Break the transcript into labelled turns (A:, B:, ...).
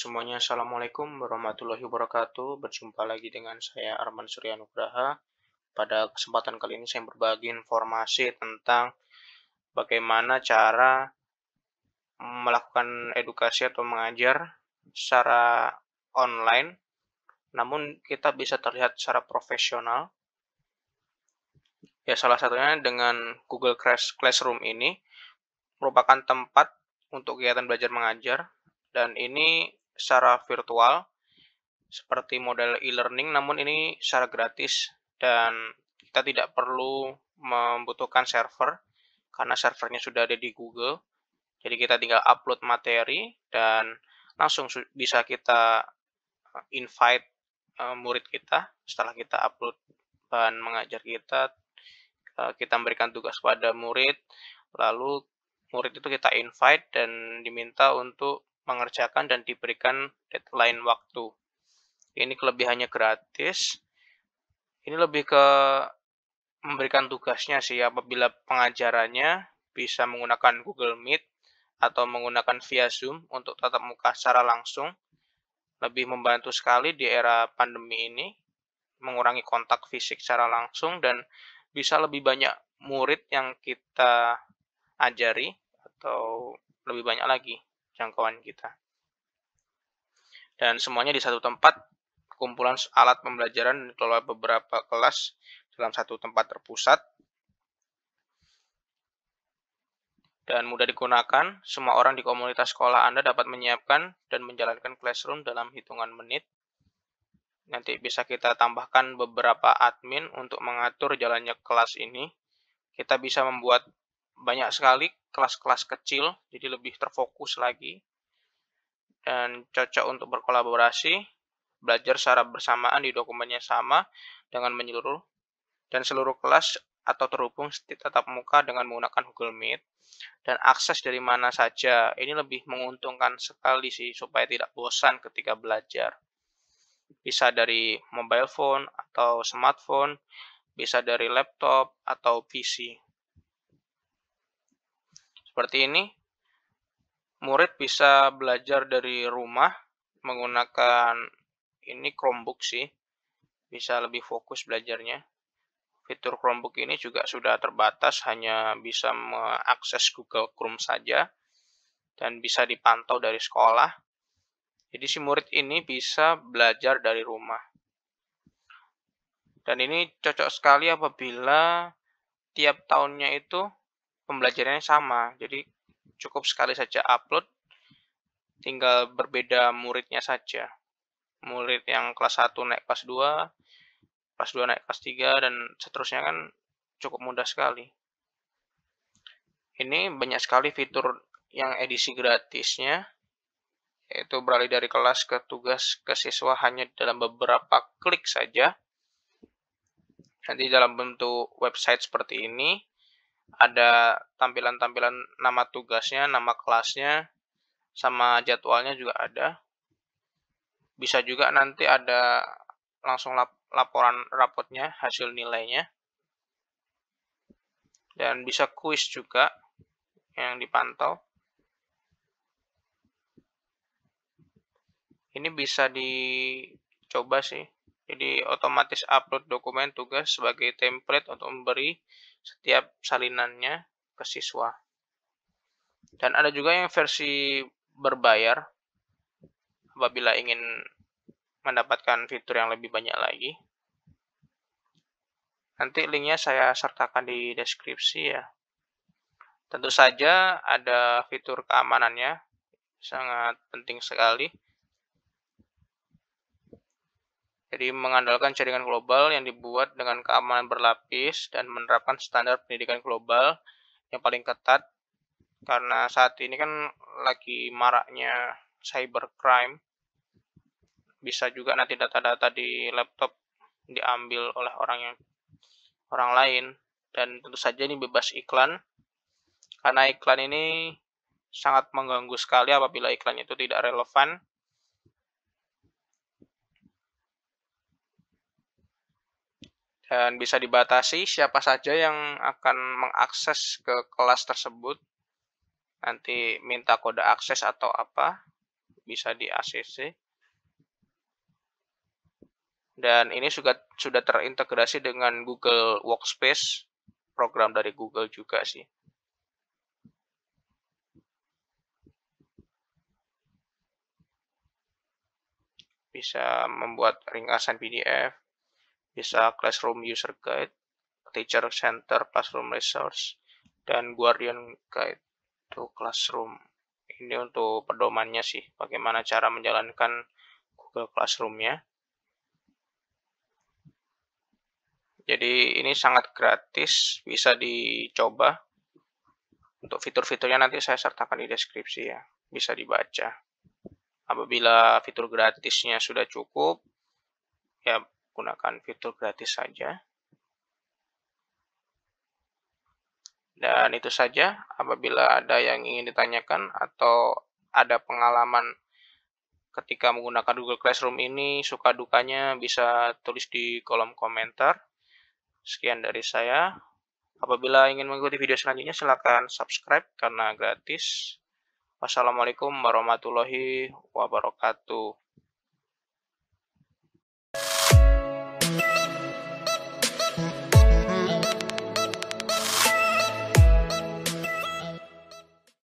A: semuanya, Assalamualaikum warahmatullahi wabarakatuh. Berjumpa lagi dengan saya Arman Suryanugraha. Pada kesempatan kali ini saya berbagi informasi tentang bagaimana cara melakukan edukasi atau mengajar secara online. Namun kita bisa terlihat secara profesional. Ya salah satunya dengan Google Classroom ini merupakan tempat untuk kegiatan belajar mengajar dan ini secara virtual seperti model e-learning namun ini secara gratis dan kita tidak perlu membutuhkan server karena servernya sudah ada di Google. Jadi kita tinggal upload materi dan langsung bisa kita eh, invite eh, murid kita setelah kita upload bahan mengajar kita eh, kita memberikan tugas pada murid lalu murid itu kita invite dan diminta untuk mengerjakan dan diberikan deadline waktu. Ini kelebihannya gratis. Ini lebih ke memberikan tugasnya sih apabila pengajarannya bisa menggunakan Google Meet atau menggunakan via Zoom untuk tatap muka secara langsung. Lebih membantu sekali di era pandemi ini mengurangi kontak fisik secara langsung dan bisa lebih banyak murid yang kita ajari atau lebih banyak lagi jangkauan kita. Dan semuanya di satu tempat, kumpulan alat pembelajaran dikelola beberapa kelas dalam satu tempat terpusat. Dan mudah digunakan, semua orang di komunitas sekolah Anda dapat menyiapkan dan menjalankan classroom dalam hitungan menit. Nanti bisa kita tambahkan beberapa admin untuk mengatur jalannya kelas ini. Kita bisa membuat banyak sekali kelas-kelas kecil, jadi lebih terfokus lagi dan cocok untuk berkolaborasi, belajar secara bersamaan di dokumennya sama dengan menyeluruh dan seluruh kelas atau terhubung tetap muka dengan menggunakan Google Meet dan akses dari mana saja. Ini lebih menguntungkan sekali sih supaya tidak bosan ketika belajar. Bisa dari mobile phone atau smartphone, bisa dari laptop atau PC seperti ini, murid bisa belajar dari rumah menggunakan ini Chromebook sih. Bisa lebih fokus belajarnya. Fitur Chromebook ini juga sudah terbatas, hanya bisa mengakses Google Chrome saja dan bisa dipantau dari sekolah. Jadi si murid ini bisa belajar dari rumah. Dan ini cocok sekali apabila tiap tahunnya itu pembelajarannya sama. Jadi cukup sekali saja upload, tinggal berbeda muridnya saja. Murid yang kelas 1 naik kelas 2, kelas 2 naik kelas 3, dan seterusnya kan cukup mudah sekali. Ini banyak sekali fitur yang edisi gratisnya, yaitu beralih dari kelas ke tugas ke siswa hanya dalam beberapa klik saja. Nanti dalam bentuk website seperti ini, ada tampilan-tampilan nama tugasnya, nama kelasnya, sama jadwalnya juga ada. Bisa juga nanti ada langsung lap laporan rapotnya, hasil nilainya. Dan bisa kuis juga yang dipantau. Ini bisa dicoba sih jadi otomatis upload dokumen tugas sebagai template untuk memberi setiap salinannya ke siswa. Dan ada juga yang versi berbayar apabila ingin mendapatkan fitur yang lebih banyak lagi. Nanti linknya saya sertakan di deskripsi ya. Tentu saja ada fitur keamanannya, sangat penting sekali jadi mengandalkan jaringan global yang dibuat dengan keamanan berlapis dan menerapkan standar pendidikan global yang paling ketat karena saat ini kan lagi maraknya cybercrime. Bisa juga nanti data-data di laptop diambil oleh orang yang orang lain dan tentu saja ini bebas iklan. Karena iklan ini sangat mengganggu sekali apabila iklannya itu tidak relevan dan bisa dibatasi siapa saja yang akan mengakses ke kelas tersebut. Nanti minta kode akses atau apa, bisa di ACC. Dan ini sudah sudah terintegrasi dengan Google Workspace, program dari Google juga sih. Bisa membuat ringkasan PDF bisa Classroom User Guide, Teacher Center Classroom Resource, dan Guardian Guide to Classroom. Ini untuk pedomannya sih, bagaimana cara menjalankan Google Classroom-nya. Jadi ini sangat gratis, bisa dicoba. Untuk fitur-fiturnya nanti saya sertakan di deskripsi ya, bisa dibaca. Apabila fitur gratisnya sudah cukup, ya gunakan fitur gratis saja. Dan itu saja, apabila ada yang ingin ditanyakan atau ada pengalaman ketika menggunakan Google Classroom ini, suka dukanya bisa tulis di kolom komentar. Sekian dari saya. Apabila ingin mengikuti video selanjutnya, silakan subscribe karena gratis. Wassalamualaikum warahmatullahi wabarakatuh.